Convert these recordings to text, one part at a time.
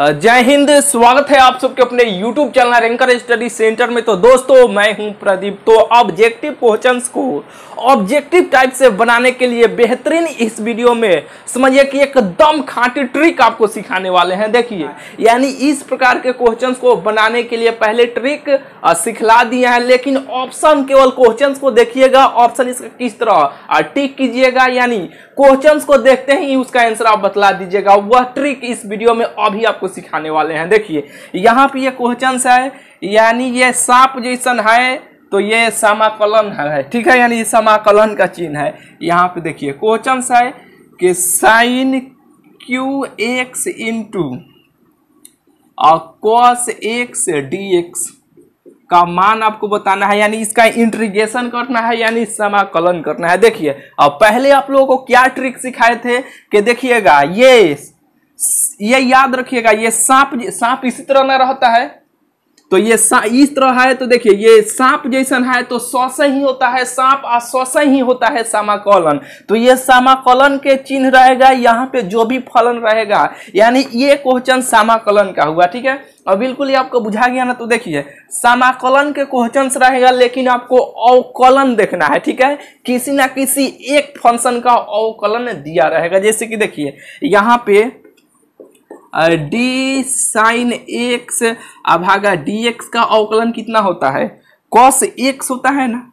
जय हिंद स्वागत है आप सबके अपने YouTube channel ranker study centre में तो दोस्तों मैं हूं प्रदीप तो ऑब्जेक्टिव क्वेश्चन को ऑब्जेक्टिव टाइप से बनाने के लिए बेहतरीन इस वीडियो में समझिए कि एकदम खांटी ट्रिक आपको सिखाने वाले हैं देखिए यानी इस प्रकार के क्वेश्चन को बनाने के लिए पहले ट्रिक सिखला दिए हैं लेकिन ऑप्शन केवल क्वेश्चन को देखिएगा ऑप्शन इसका किस तरह टिक कीजिएगा यानी क्वेश्चंस को देखते ही उसका आंसर आप बतला दीजिएगा वह ट्रिक इस वीडियो में अभी आपको सिखाने वाले हैं देखिए यहाँ पे ये क्वेश्चंस है यानी ये सांप जैसन है तो ये समाकलन है ठीक है यानी समाकलन का चिन्ह है यहाँ पे देखिए क्वेश्चन है कि साइन क्यू एक्स इंटू और कॉस एक्स डी एक्स का मान आपको बताना है यानी इसका इंट्रीगेशन करना है यानी समाकलन करना है देखिए अब पहले आप लोगों को क्या ट्रिक सिखाए थे कि देखिएगा ये ये याद रखिएगा ये सांप सांप इसी तरह ना रहता है तो ये इस तरह है तो देखिए ये सांप जैसा है तो सौस ही होता है सांप और सौस ही होता है सामाकलन तो ये सामाकलन के चिन्ह रहेगा यहाँ पे जो भी फलन रहेगा यानी ये क्वेश्चन सामाकलन का हुआ ठीक है और बिल्कुल ही आपको बुझा गया ना तो देखिए समाकोलन के क्वेश्चन रहेगा लेकिन आपको अवकलन देखना है ठीक है किसी ना किसी एक फंक्शन का अवकलन दिया रहेगा जैसे कि देखिए यहाँ पे डी साइन एक्स अभागा डी एक्स का अवकलन कितना होता है कॉस एक्स होता है ना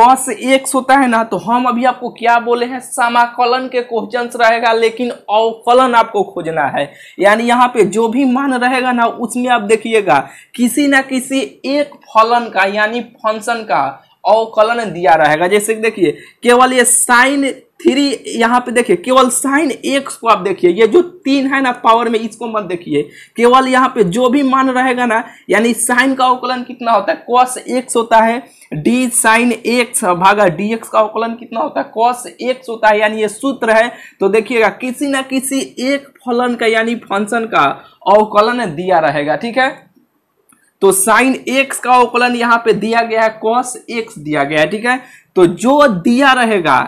कॉस एक्स होता है ना तो हम अभी आपको क्या बोले हैं समाकलन के क्वेश्चन रहेगा लेकिन अवकलन आपको खोजना है यानी यहाँ पे जो भी मान रहेगा ना उसमें आप देखिएगा किसी ना किसी एक फलन का यानी फंक्शन का अवकलन दिया रहेगा जैसे देखिए केवल ये साइन थ्री यहाँ पे देखिए केवल साइन एक्स को आप देखिए ये जो तीन है ना पावर में इसको मत देखिए केवल यहाँ पे जो भी मान रहेगा ना यानी साइन का अवकलन कितना होता है कॉस एक्स होता है डी साइन एक्स भागा डी एक्स का अवकलन कितना होता है कॉस एक्स होता है यानी ये सूत्र है तो देखिएगा किसी ना किसी एक फलन का यानी फंक्शन का अवकलन दिया रहेगा ठीक है तो साइन एक्स का अवकलन यहाँ पे दिया गया है कॉस एक्स दिया गया है ठीक है तो जो दिया रहेगा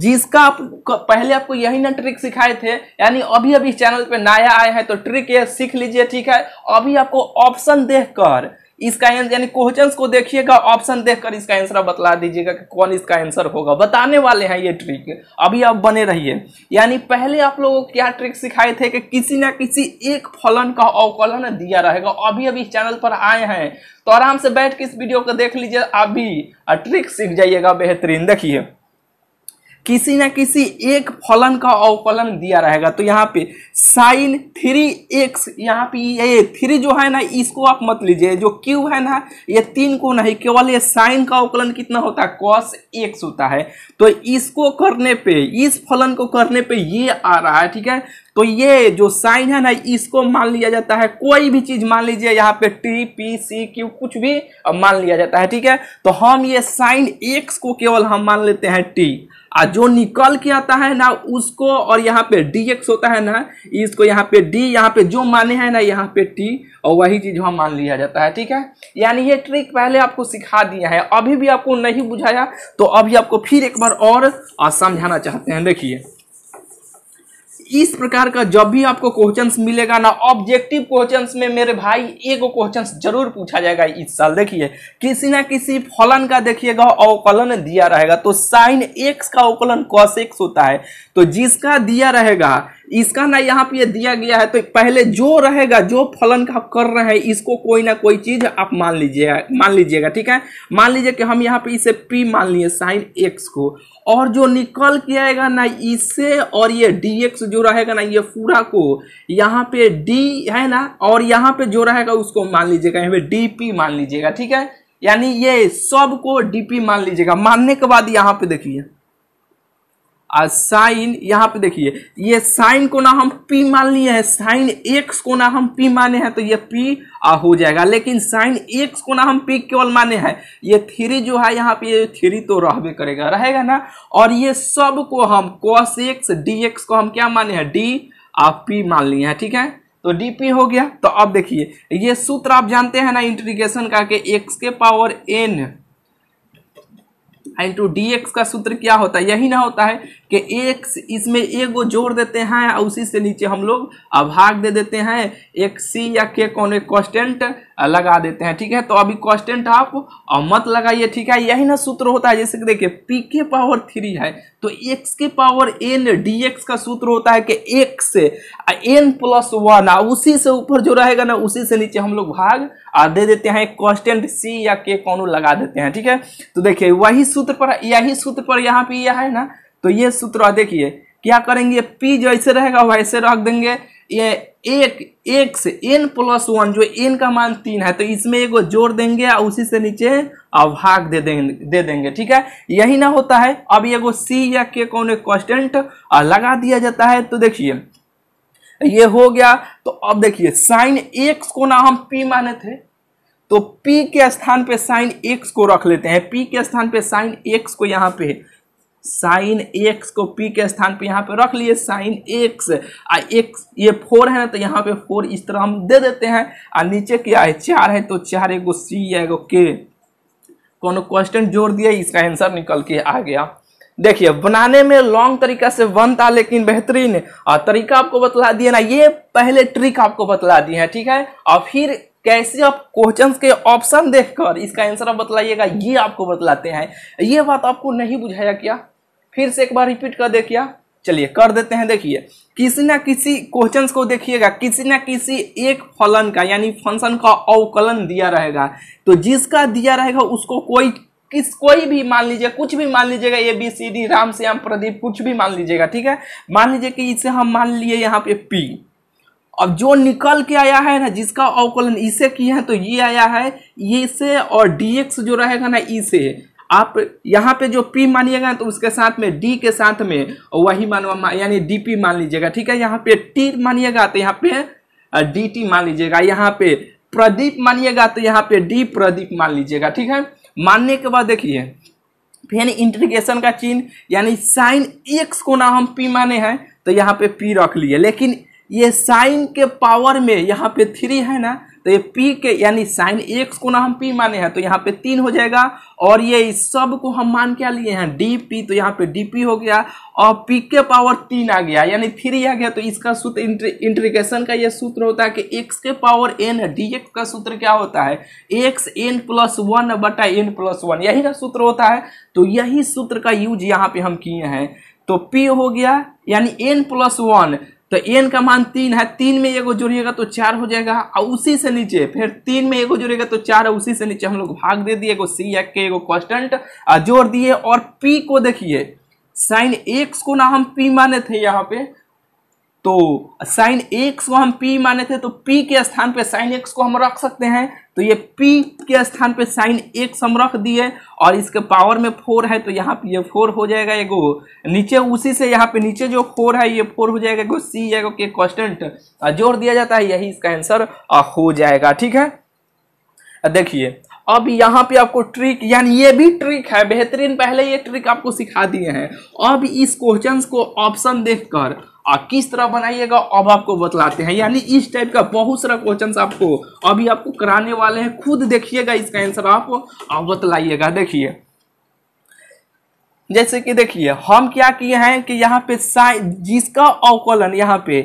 जिसका आप पहले आपको यही ना ट्रिक सिखाए थे यानी अभी अभी चैनल पे नया आए हैं तो ट्रिक ये सीख लीजिए ठीक है अभी आपको ऑप्शन देखकर इसका यानी क्वेश्चन को देखिएगा ऑप्शन देखकर इसका आंसर आप बतला दीजिएगा कि कौन इसका आंसर होगा बताने वाले हैं ये ट्रिक अभी आप बने रहिए यानी पहले आप लोगों को क्या ट्रिक सिखाए थे कि किसी ना किसी एक फलन का अवकलन दिया रहेगा अभी अभी चैनल पर आए हैं तो आराम से बैठ के इस वीडियो को देख लीजिए अभी ट्रिक सीख जाइएगा बेहतरीन देखिए किसी ना किसी एक फलन का अवकलन दिया रहेगा तो यहाँ पे साइन थ्री एक्स यहाँ पे ये थ्री जो है ना इसको आप मत लीजिए जो क्यू है ना ये तीन को नहीं केवल ये साइन का अवकलन कितना होता है कॉस एक्स होता है तो इसको करने पे इस फलन को करने पे ये आ रहा है ठीक है तो ये जो साइन है ना इसको मान लिया जाता है कोई भी चीज मान लीजिए यहाँ पे टी पी सी क्यू कुछ भी मान लिया जाता है ठीक है तो हम ये साइन एक्स को केवल हम मान लेते हैं टी जो निकल के आता है ना उसको और यहाँ पे डी एक्स होता है ना इसको यहाँ पे डी यहाँ पे जो माने हैं ना यहाँ पे टी और वही चीज वहां मान लिया जाता है ठीक है यानी ये ट्रिक पहले आपको सिखा दिया है अभी भी आपको नहीं बुझाया तो अभी आपको फिर एक बार और समझाना चाहते हैं देखिए इस प्रकार का जब भी आपको क्वेश्चन मिलेगा ना ऑब्जेक्टिव क्वेश्चन में मेरे भाई एक क्वेश्चन जरूर पूछा जाएगा इस साल देखिए किसी ना किसी फलन का देखिएगा अवकलन दिया रहेगा तो साइन एक्स का अवकलन कॉस एक्स होता है तो जिसका दिया रहेगा इसका ना यहाँ पे दिया गया है तो पहले जो रहेगा जो फलन का कर रहे हैं इसको कोई ना कोई चीज आप मान लीजिएगा मान लीजिएगा ठीक है मान लीजिए कि हम यहाँ पे इसे पी मान लिए साइन एक्स को और जो निकल के आएगा ना इसे और ये डी एक्स जो रहेगा ना ये पूरा को यहाँ पे डी है ना और यहाँ पे जो रहेगा उसको मान लीजिएगा यहाँ पे डी पी मान लीजिएगा ठीक है यानी ये सब को डी पी मान लीजिएगा मानने के बाद यहाँ पे देखिए साइन यहाँ पे देखिए ये साइन को ना हम पी मान लिए हैं साइन एक्स को ना हम पी माने हैं तो ये पी आ, हो जाएगा लेकिन साइन एक्स को ना हम पी केवल माने हैं ये थ्री जो है यहाँ पे ये थ्री तो रहे करेगा रहेगा ना और ये सब को हम कॉस एक्स डी एक्स को हम क्या माने हैं डी आप पी मान लिए हैं ठीक है तो पी हो गया तो अब देखिए ये सूत्र आप जानते हैं ना इंटीग्रेशन का कि एक्स के power n into d x का सूत्र क्या होता है यही ना होता है कि एक इसमें एक गो जोड़ देते हैं और उसी से नीचे हम लोग अभाग दे देते हैं एक सी या के कौन एक कॉन्स्टेंट लगा देते हैं ठीक है तो अभी कॉन्स्टेंट आप मत लगाइए ठीक है यही ना सूत्र होता है जैसे कि देखिए पी के पावर थ्री है तो एक्स के पावर एन डी एक्स का सूत्र होता है कि एक्स एन प्लस वन उसी से ऊपर जो रहेगा ना उसी से नीचे हम लोग भाग दे देते हैं कॉन्स्टेंट सी या के कौन लगा देते हैं ठीक है तो देखिए वही सूत्र पर यही सूत्र पर यहाँ पे यह है ना तो ये सूत्र देखिए क्या करेंगे पी जैसे रहेगा वैसे रख देंगे ये एक एक से एन प्लस वन जो एन का मान तीन है तो इसमें एक जोड़ देंगे और उसी से नीचे अभाग दे देंगे दे देंगे ठीक है यही ना होता है अब ये सी या के कौन एक कॉन्स्टेंट लगा दिया जाता है तो देखिए ये हो गया तो अब देखिए साइन एक्स को ना हम पी माने थे तो पी के स्थान पे साइन एक्स को रख लेते हैं पी के स्थान पे साइन एक्स को यहाँ पे साइन एक्स को पी के स्थान पे यहाँ पे रख लिए साइन एक्स आ एक ये फोर है ना तो यहाँ पे फोर इस तरह हम दे देते हैं और नीचे क्या है चार है तो चार एगो सी एगो के कोनो क्वेश्चन जोड़ दिया इसका आंसर निकल के आ गया देखिए बनाने में लॉन्ग तरीका से बनता लेकिन बेहतरीन और तरीका आपको बतला दिया ना ये पहले ट्रिक आपको बतला दिए है ठीक है और फिर कैसे आप क्वेश्चन के ऑप्शन देखकर इसका आंसर आप बतलाइएगा ये आपको बतलाते हैं ये बात आपको नहीं बुझाया क्या फिर से एक बार रिपीट कर दे क्या चलिए कर देते हैं देखिए किसी ना किसी क्वेश्चन को देखिएगा किसी ना किसी एक फलन का यानी फंक्शन का अवकलन दिया रहेगा तो जिसका दिया रहेगा उसको कोई किस कोई भी मान लीजिए कुछ भी मान लीजिएगा A B C D Ram Shyam Pradeep कुछ भी मान लीजिएगा ठीक है मान लीजिए कि इसे हम मान लिए यहाँ पे पी अब जो निकल के आया है ना जिसका अवकलन इसे किया है तो ये आया है ये से और डीएक्स जो रहेगा ना इसे आप यहाँ पे जो पी मानिएगा तो उसके साथ में डी के साथ में वही मान यानी डी पी मान लीजिएगा ठीक है यहाँ पे T मानिएगा तो यहाँ पे डी टी मान लीजिएगा यहाँ पे प्रदीप मानिएगा तो यहाँ पे डी प्रदीप मान लीजिएगा ठीक है मानने के बाद देखिए फिर इंटीग्रेशन का चिन्ह यानी साइन एक्स को ना हम पी माने हैं तो यहाँ पे पी रख लिए लेकिन ये साइन के पावर में यहाँ पे थ्री है ना तो ये पी के यानी साइन एक्स को ना हम पी माने हैं तो यहाँ पे तीन हो जाएगा और ये इस सब को हम मान क्या लिए हैं डी पी तो यहाँ पे डी पी हो गया और पी के पावर तीन आ गया यानी थ्री आ गया तो इसका सूत्र इंट्रीगेशन का ये सूत्र होता है कि एक्स के पावर एन है डी एक्स का सूत्र क्या होता है एक्स एन प्लस वन बटा एन प्लस वन यही ना सूत्र होता है तो यही सूत्र का यूज यहाँ पे हम किए हैं तो पी हो गया यानी एन प्लस वन तो एन का मान तीन है तीन में एगो जोड़िएगा तो चार हो जाएगा और उसी से नीचे फिर तीन में एगो जोड़िएगा तो चार है उसी से नीचे हम लोग भाग दे दिए एगो सी एक के एगो कॉन्स्टेंट जोड़ दिए और पी को देखिए साइन एक्स को ना हम पी माने थे यहाँ पे तो साइन एक्स को हम पी माने थे तो पी के स्थान पे साइन एक्स को हम रख सकते हैं तो ये पी के स्थान पे साइन एक्स हम रख दिए और इसके पावर में फोर है तो यहाँ पे ये फोर हो जाएगा एगो नीचे उसी से यहाँ पे नीचे जो फोर है ये फोर हो जाएगा एगो सी एगो के कॉन्स्टेंट जोड़ दिया जाता है यही इसका आंसर हो जाएगा ठीक है देखिए अब यहाँ पे आपको ट्रिक यानी ये भी ट्रिक है बेहतरीन पहले ये ट्रिक आपको सिखा दिए हैं अब इस क्वेश्चन को ऑप्शन देखकर आ, किस तरह बनाइएगा अब आपको बतलाते हैं यानी इस टाइप का बहुत सारा क्वेश्चन आपको अभी आपको कराने वाले हैं खुद देखिएगा इसका आंसर आप बतलाइएगा देखिए जैसे कि देखिए हम क्या किए हैं कि यहाँ पे साइन जिसका अवकलन यहाँ पे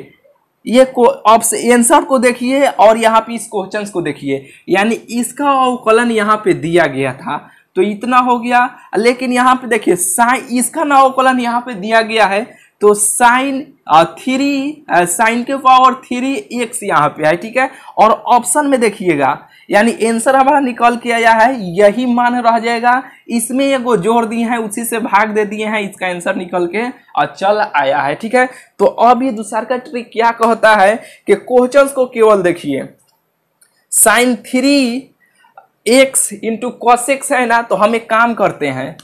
ये ऑप्शन आंसर को देखिए और यहाँ पे इस क्वेश्चन को देखिए यानी इसका अवकलन यहाँ पे दिया गया था तो इतना हो गया लेकिन यहाँ पे देखिए साइन इसका ना अवकलन यहाँ पे दिया गया है तो साइन थ्री साइन के पावर थ्री एक्स यहाँ पे है ठीक है और ऑप्शन में देखिएगा यानी एंसर हमारा निकल के आया है यही मान रह जाएगा इसमें एगो जोड़ दिए हैं उसी से भाग दे दिए हैं इसका आंसर निकल के और चल आया है ठीक है तो अब ये दूसर का ट्रिक क्या कहता है कि क्वेश्चन को केवल देखिए sine three x into cos x है ना तो हम एक काम करते हैं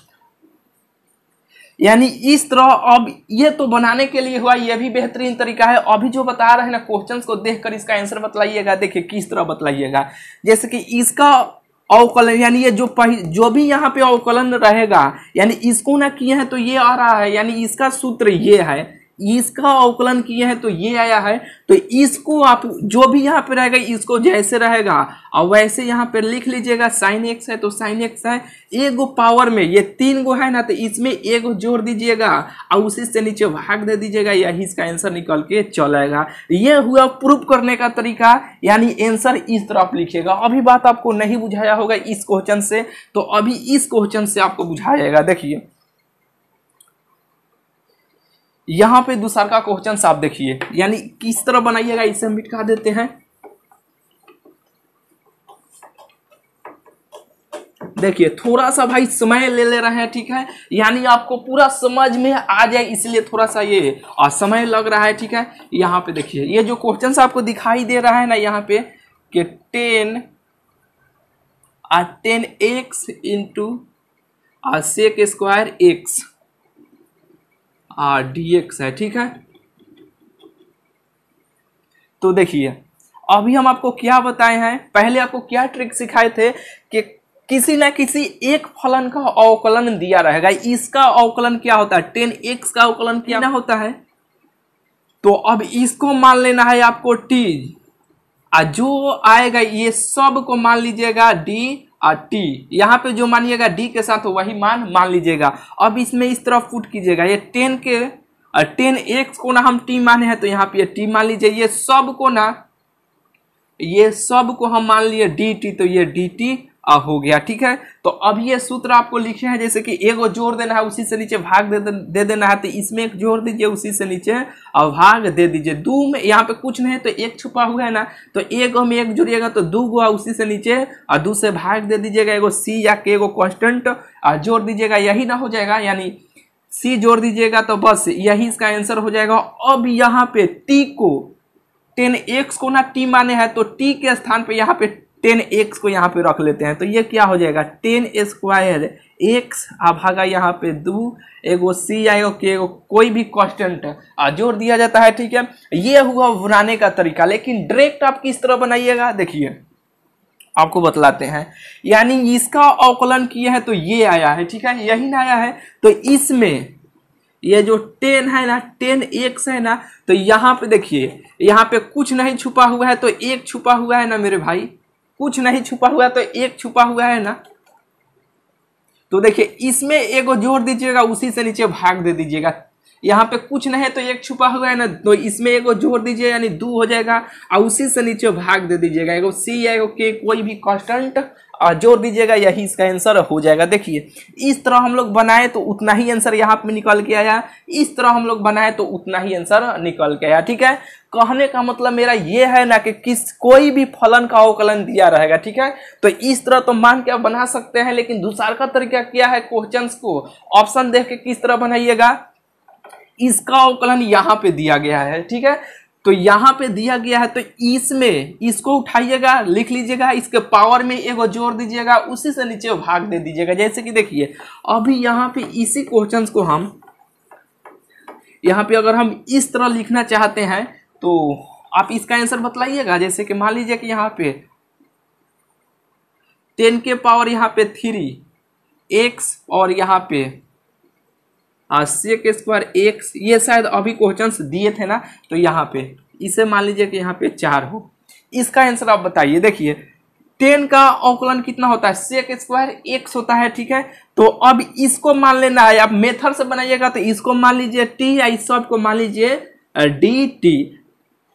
यानी इस तरह अब ये तो बनाने के लिए हुआ ये भी बेहतरीन तरीका है अभी जो बता रहे हैं ना क्वेश्चन को देखकर इसका आंसर बतलाइएगा देखिए किस तरह बतलाइएगा जैसे कि इसका अवकलन यानी ये जो पह, जो भी यहाँ पे अवकलन रहेगा यानी इसको ना किए हैं तो ये आ रहा है यानी इसका सूत्र ये है इसका अवकलन किए हैं तो ये आया है तो इसको आप जो भी यहाँ पे रहेगा इसको जैसे रहेगा और वैसे यहाँ पे लिख लीजिएगा साइन एक्स है तो साइन एक्स है एक गो पावर में ये तीन गो है ना तो इसमें एक गो जोड़ दीजिएगा और उसी से नीचे भाग दे दीजिएगा यही इसका आंसर निकल के चलेगा ये हुआ प्रूफ करने का तरीका यानी आंसर इस तरफ लिखिएगा अभी बात आपको नहीं बुझाया होगा इस क्वेश्चन से तो अभी इस क्वेश्चन से आपको बुझाएगा देखिए यहाँ पे दूसर का क्वेश्चन आप देखिए यानी किस तरह बनाइएगा इसे हम मिटका देते हैं देखिए थोड़ा सा भाई समय ले ले रहे हैं ठीक है यानी आपको पूरा समझ में आ जाए इसलिए थोड़ा सा ये और समय लग रहा है ठीक है यहाँ पे देखिए ये जो क्वेश्चन आपको दिखाई दे रहा है ना यहाँ पे कि टेन टेन एक्स इंटू आ sec square x d x है ठीक है तो देखिए अभी हम आपको क्या बताए हैं पहले आपको क्या ट्रिक सिखाए थे कि किसी ना किसी एक फलन का अवकलन दिया रहेगा इसका अवकलन क्या होता है टेन एक्स का अवकलन क्या ना होता है तो अब इसको मान लेना है आपको टी जो आएगा ये सब को मान लीजिएगा डी टी यहाँ पे जो मानिएगा डी के साथ वही मान मान लीजिएगा अब इसमें इस तरफ पुट कीजिएगा ये टेन के टेन एक्स को ना हम टी माने हैं तो यहाँ पे टी मान लीजिए ये सब को ना ये सब को हम मान लिए डी टी तो ये डी टी हो गया ठीक है तो अब ये सूत्र आपको लिखे हैं जैसे कि एगो जोड़ देना है उसी से नीचे भाग दे, दे देना है तो इसमें एक जोड़ दीजिए उसी से नीचे और भाग दे दीजिए दो में यहाँ पे कुछ नहीं तो एक छुपा हुआ है ना तो एक में एक जुड़िएगा तो दो गो उसी से नीचे और दो से भाग दे दीजिएगा एगो सी या के गो कॉन्स्टेंट जोड़ दीजिएगा यही ना हो जाएगा यानी सी जोड़ दीजिएगा तो बस यही इसका आंसर हो जाएगा अब यहाँ पे टी को टेन एक्स को ना टी माने हैं तो टी के स्थान पे यहाँ पे टेन एक्स को यहाँ पे रख लेते हैं तो ये क्या हो जाएगा टेन स्क्वायर एक्स आभागा यहाँ पे दो एगो सी आएगा के एगो कोई भी कॉन्स्टेंट जोड़ दिया जाता है ठीक है ये हुआ बनाने का तरीका लेकिन डायरेक्ट आप किस तरह बनाइएगा देखिए आपको बतलाते हैं यानी इसका अवकलन किए हैं तो ये आया है ठीक है यही ना आया है तो इसमें ये जो टेन है ना टेन एक्स है ना तो यहाँ पे देखिए यहाँ पे कुछ नहीं छुपा हुआ है तो एक छुपा हुआ है ना मेरे भाई कुछ नहीं छुपा हुआ तो एक छुपा हुआ है ना तो देखिए इसमें एक जोड़ दीजिएगा उसी से नीचे भाग दे दीजिएगा यहाँ पे कुछ नहीं तो एक छुपा हुआ है ना तो इसमें एक जोड़ दीजिए यानी दो हो जाएगा और उसी से नीचे भाग दे दीजिएगा एगो सी या एगो के कोई भी कॉन्स्टेंट जोड़ दीजिएगा यही इसका आंसर हो जाएगा देखिए इस तरह हम लोग बनाए तो उतना ही आंसर यहाँ पे निकल के आया इस तरह हम लोग बनाए तो उतना ही आंसर निकल के आया ठीक है कहने का मतलब मेरा ये है ना कि किस कोई भी फलन का अवकलन दिया रहेगा ठीक है तो इस तरह तो मान के आप बना सकते हैं लेकिन दूसरा का तरीका क्या है क्वेश्चन को ऑप्शन देख के किस तरह बनाइएगा इसका अवकलन यहाँ पे दिया गया है ठीक है तो यहां पे दिया गया है तो इसमें इसको उठाइएगा लिख लीजिएगा इसके पावर में एगो जोर दीजिएगा उसी से नीचे भाग दे दीजिएगा जैसे कि देखिए अभी यहाँ पे इसी क्वेश्चन को हम यहाँ पे अगर हम इस तरह लिखना चाहते हैं तो आप इसका आंसर बतलाइएगा जैसे कि मान लीजिए कि यहाँ पे टेन के पावर यहाँ पे थ्री एक्स और यहाँ पे सेक स्क्वायर एक ये शायद अभी क्वेश्चन दिए थे ना तो यहाँ पे इसे मान लीजिए कि यहाँ पे चार हो इसका आंसर आप बताइए देखिए टेन का अवकलन कितना होता है सेक स्क्वायर एक होता है ठीक है तो अब इसको मान लेना है आप मेथड से बनाइएगा तो इसको मान लीजिए टी या इस सब को मान लीजिए डी टी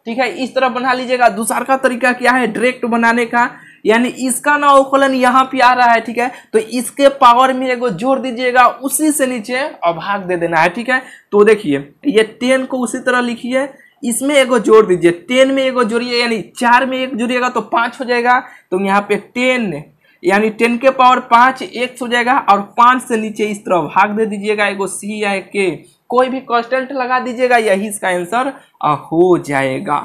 ठीक है इस तरह बना लीजिएगा दूसरा का तरीका क्या है डायरेक्ट बनाने का यानी इसका अवकलन यहाँ पे आ रहा है ठीक है तो इसके पावर में एगो जोड़ दीजिएगा उसी से नीचे और भाग दे देना है ठीक है तो देखिए ये टेन को उसी तरह लिखिए इसमें एगो जोड़ दीजिए टेन में एगो जोड़िए यानी चार में एक जुड़िएगा तो पाँच हो जाएगा तो यहाँ पे टेन यानी टेन के पावर पाँच एक हो जाएगा और पाँच से नीचे इस तरह भाग दे दीजिएगा एगो सी या के कोई भी कॉन्स्टेंट लगा दीजिएगा यही इसका आंसर हो जाएगा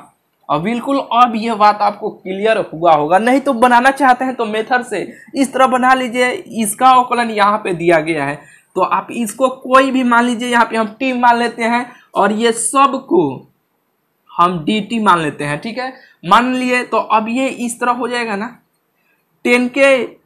अब बिल्कुल अब ये बात आपको क्लियर हुआ होगा नहीं तो बनाना चाहते हैं तो मेथड से इस तरह बना लीजिए इसका अवकलन यहाँ पे दिया गया है तो आप इसको कोई भी मान लीजिए यहाँ पे हम टी मान लेते हैं और ये सब को हम डी टी मान लेते हैं ठीक है मान लिए तो अब ये इस तरह हो जाएगा ना टेन के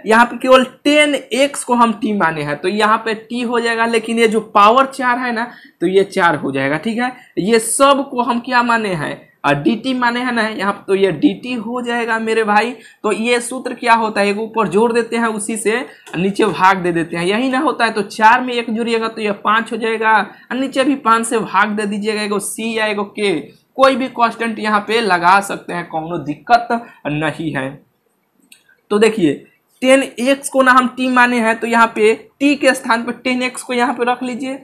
यहाँ पे केवल टेन एक्स को हम टी माने हैं तो यहाँ पे टी हो जाएगा लेकिन ये जो पावर चार है ना तो ये चार हो जाएगा ठीक है ये सब को हम क्या माने हैं डी टी माने है ना यहाँ तो ये डी टी हो जाएगा मेरे भाई तो ये सूत्र क्या होता है एक ऊपर जोड़ देते हैं उसी से नीचे भाग दे देते हैं यही ना होता है तो चार में एक जुड़िएगा तो ये पाँच हो जाएगा और नीचे भी पाँच से भाग दे दीजिएगा एगो सी या एगो के कोई भी कॉन्स्टेंट यहाँ पे लगा सकते हैं कोनो दिक्कत नहीं है तो देखिए टेन एक्स को ना हम टी माने हैं तो यहाँ पे टी के स्थान पर टेन एक्स को यहाँ पे रख लीजिए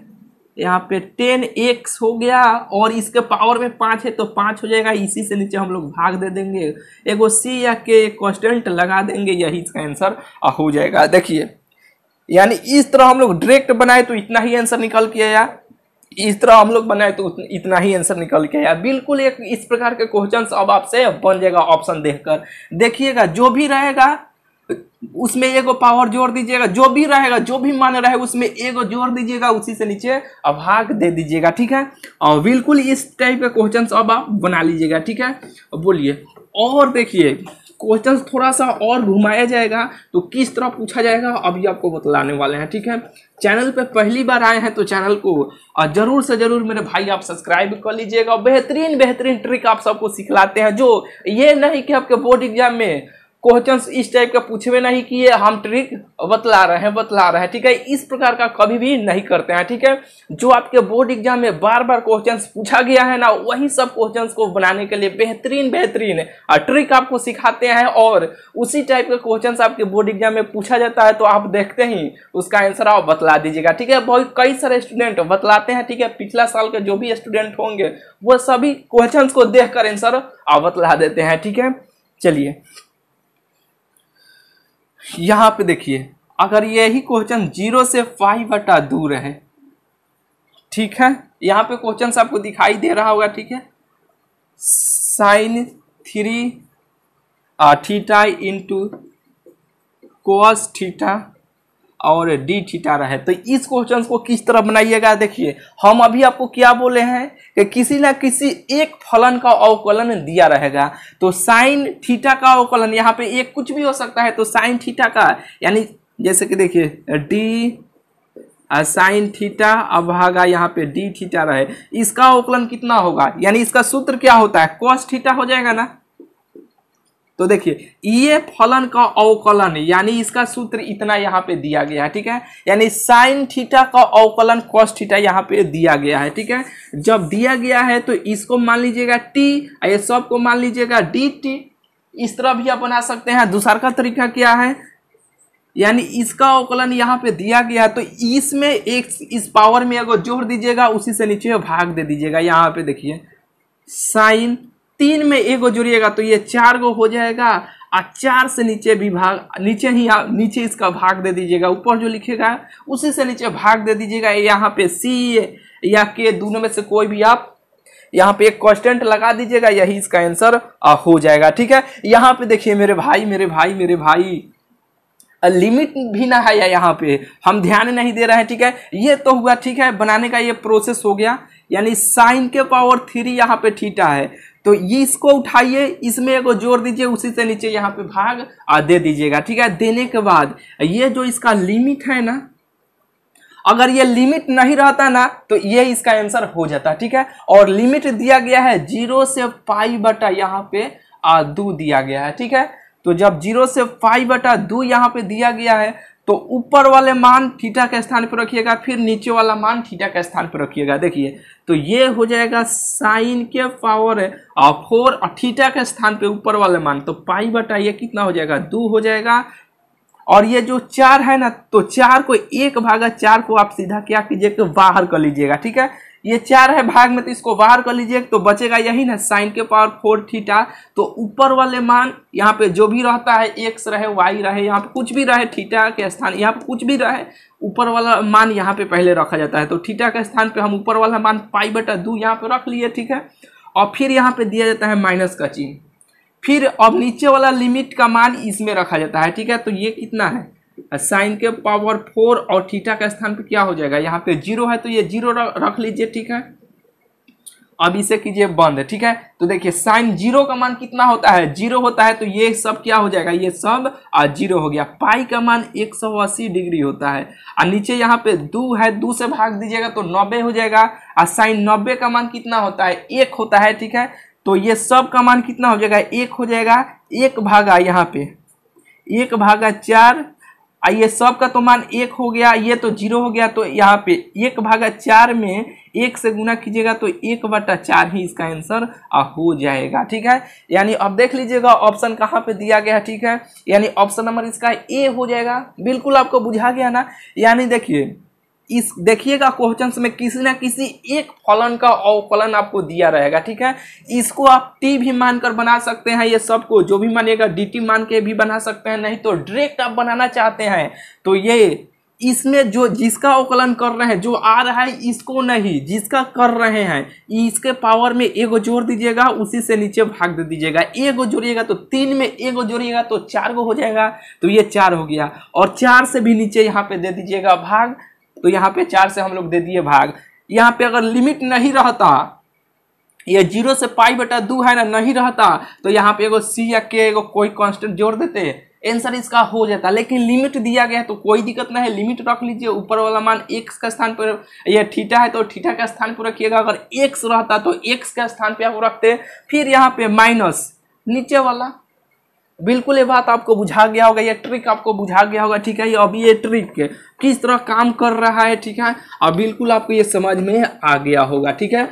यहाँ पे टेन एक्स हो गया और इसके पावर में पाँच है तो पाँच हो जाएगा इसी से नीचे हम लोग भाग दे देंगे एगो सी या के कॉन्स्टेंट लगा देंगे यही इसका आंसर हो जाएगा देखिए यानी इस तरह हम लोग डायरेक्ट बनाए तो इतना ही आंसर निकल के आया इस तरह हम लोग बनाए तो इतना ही आंसर निकल के आया बिल्कुल एक इस प्रकार के क्वेश्चन अब आपसे बन जाएगा ऑप्शन देखकर देखिएगा जो भी रहेगा उसमें एगो पावर जोड़ दीजिएगा जो भी रहेगा जो भी मान रहेगा उसमें एगो जोड़ दीजिएगा उसी से नीचे अभाग दे दीजिएगा ठीक है और बिल्कुल इस टाइप का क्वेश्चन अब आप बना लीजिएगा ठीक है बोलिए और देखिए क्वेश्चन थोड़ा सा और घुमाया जाएगा तो किस तरह पूछा जाएगा अभी आपको बतलाने वाले हैं ठीक है चैनल पे पहली बार आए हैं तो चैनल को जरूर से जरूर मेरे भाई आप सब्सक्राइब कर लीजिएगा बेहतरीन बेहतरीन ट्रिक आप सबको सिखलाते हैं जो ये नहीं कि आपके बोर्ड एग्जाम में क्वेश्चन इस टाइप का पूछे नहीं किए हम ट्रिक बतला रहे हैं बतला रहे हैं ठीक है इस प्रकार का कभी भी नहीं करते हैं ठीक है जो आपके बोर्ड एग्जाम में बार बार क्वेश्चन पूछा गया है ना वही सब क्वेश्चन को बनाने के लिए बेहतरीन बेहतरीन ट्रिक आपको सिखाते हैं और उसी टाइप का क्वेश्चन आपके बोर्ड एग्जाम में पूछा जाता है तो आप देखते ही उसका आंसर आप बतला दीजिएगा ठीक है बहुत कई सारे स्टूडेंट बतलाते हैं ठीक है पिछला साल के जो भी स्टूडेंट होंगे वो सभी क्वेश्चन को देख आंसर आप बतला देते हैं ठीक है चलिए यहाँ पे देखिए अगर यही क्वेश्चन जीरो से फाइव बटा दूर है ठीक है यहाँ पे क्वेश्चन आपको दिखाई दे रहा होगा ठीक है sine three theta into cos theta और डी थीटा रहे तो इस क्वेश्चन को किस तरह बनाइएगा देखिए हम अभी आपको क्या बोले हैं कि किसी ना किसी एक फलन का अवकलन दिया रहेगा तो साइन थीटा का अवकलन यहाँ पे एक कुछ भी हो सकता है तो साइन थीटा का यानी जैसे कि देखिए डी साइन थीटा अब भागा यहाँ पे डी थीटा रहे इसका अवकलन कितना होगा यानी इसका सूत्र क्या होता है कॉस थीटा हो जाएगा ना तो देखिए ये फलन का अवकलन यानी इसका सूत्र इतना यहाँ पे दिया गया है ठीक है यानी साइन थीटा का अवकलन कॉस थीटा यहाँ पे दिया गया है ठीक है जब दिया गया है तो इसको मान लीजिएगा टी ये सब को मान लीजिएगा डी टी इस तरह भी आप बना सकते हैं दूसरा का तरीका क्या है यानी इसका अवकलन यहाँ पे दिया गया तो इसमें एक इस पावर में अगर जोड़ दीजिएगा उसी से नीचे भाग दे दीजिएगा यहाँ पे देखिए साइन तीन में एक गो जुड़िएगा तो ये चार गो हो जाएगा और चार से नीचे भी भाग नीचे ही आ, नीचे इसका भाग दे दीजिएगा ऊपर जो लिखेगा उसी से नीचे भाग दे दीजिएगा यहाँ पे सी या के दोनों में से कोई भी आप यहाँ पे एक कॉन्स्टेंट लगा दीजिएगा यही इसका आंसर हो जाएगा ठीक है यहाँ पे देखिए मेरे भाई मेरे भाई मेरे भाई लिमिट भी ना है यहाँ पे हम ध्यान नहीं दे रहे हैं ठीक है ये तो हुआ ठीक है बनाने का ये प्रोसेस हो गया यानी साइन के पावर थ्री यहाँ पे थीटा है तो ये इसको उठाइए इसमें एक जोड़ दीजिए उसी से नीचे यहाँ पे भाग दे दीजिएगा ठीक है देने के बाद ये जो इसका लिमिट है ना अगर ये लिमिट नहीं रहता ना तो ये इसका आंसर हो जाता ठीक है और लिमिट दिया गया है जीरो से फाइव बटा यहाँ पे दू दिया गया है ठीक है तो जब जीरो से फाइव बटा दू यहाँ पे दिया गया है तो ऊपर वाले मान थीटा के स्थान पर रखिएगा फिर नीचे वाला मान थीटा के स्थान पर रखिएगा देखिए तो ये हो जाएगा साइन के पावर और फोर और थीटा के स्थान पे ऊपर वाले मान तो पाई बटा ये कितना हो जाएगा दो हो जाएगा और ये जो चार है ना तो चार को एक भागा चार को आप सीधा क्या कीजिएगा बाहर कर लीजिएगा ठीक है ये चार है भाग में तो इसको बाहर कर लीजिए तो बचेगा यही ना साइन के पावर फोर थीटा तो ऊपर वाले मान यहाँ पे जो भी रहता है एक्स रहे वाई रहे यहाँ पे कुछ भी रहे थीटा के स्थान यहाँ पे कुछ भी रहे ऊपर वाला मान यहाँ पे पहले रखा जाता है तो थीटा के स्थान पे हम ऊपर वाला मान पाई बटा दू यहाँ पे रख लिए ठीक है और फिर यहाँ पे दिया जाता है माइनस का चिन्ह फिर अब नीचे वाला लिमिट का मान इसमें रखा जाता है ठीक है तो ये कितना है साइन के पावर फोर और थीटा का स्थान पे क्या हो जाएगा यहाँ पे जीरो है तो ये जीरो रख लीजिए ठीक है अब इसे कीजिए बंद ठीक है तो देखिए साइन जीरो का मान कितना होता है जीरो होता है तो ये सब क्या हो जाएगा ये सब आज जीरो हो गया पाई का मान एक सौ अस्सी डिग्री होता है और नीचे यहाँ पे दो है दो से भाग दीजिएगा तो नब्बे हो जाएगा और साइन नब्बे का मान कितना होता है एक होता है ठीक है तो ये सब का मान कितना हो जाएगा एक हो जाएगा एक भागा यहाँ पे एक भागा चार आइए सब का तो मान एक हो गया ये तो जीरो हो गया तो यहाँ पे एक भागा चार में एक से गुना कीजिएगा तो एक बटा चार ही इसका आंसर हो जाएगा ठीक है यानी अब देख लीजिएगा ऑप्शन कहाँ पे दिया गया ठीक है यानी ऑप्शन नंबर इसका ए हो जाएगा बिल्कुल आपको बुझा गया ना यानी देखिए इस देखिएगा क्वेश्चन में किसी ना किसी एक फलन का अवकलन आपको दिया रहेगा ठीक है इसको आप टी भी मानकर बना सकते हैं ये सबको जो भी मानिएगा डी मान के भी बना सकते हैं नहीं तो डायरेक्ट आप बनाना चाहते हैं तो ये इसमें जो जिसका अवकलन कर रहे हैं जो आ रहा है इसको नहीं जिसका कर रहे हैं इसके पावर में एगो जोड़ दीजिएगा उसी से नीचे भाग दे दीजिएगा एगो जोड़िएगा तो तीन में एगो जोड़िएगा तो चार गो हो जाएगा तो ये चार हो गया और चार से भी नीचे यहाँ पे दे दीजिएगा भाग तो यहाँ पे चार से हम लोग दे दिए भाग यहाँ पे अगर लिमिट नहीं रहता ये जीरो से पाई बटा दो है ना नहीं रहता तो यहाँ पे एगो सी या के एगो कोई कांस्टेंट जोड़ देते आंसर इसका हो जाता लेकिन लिमिट दिया गया तो कोई दिक्कत नहीं है लिमिट रख लीजिए ऊपर वाला मान एक्स का स्थान पर यह ठीठा है तो ठीठा का स्थान पर रखिएगा अगर एक्स रहता तो एक्स का स्थान पर आप रखते फिर यहाँ पे माइनस नीचे वाला बिल्कुल ये बात आपको बुझा गया होगा ये ट्रिक आपको बुझा गया होगा ठीक है अभी ये ट्रिक किस तरह काम कर रहा है ठीक है और बिल्कुल आपको ये समझ में आ गया होगा ठीक है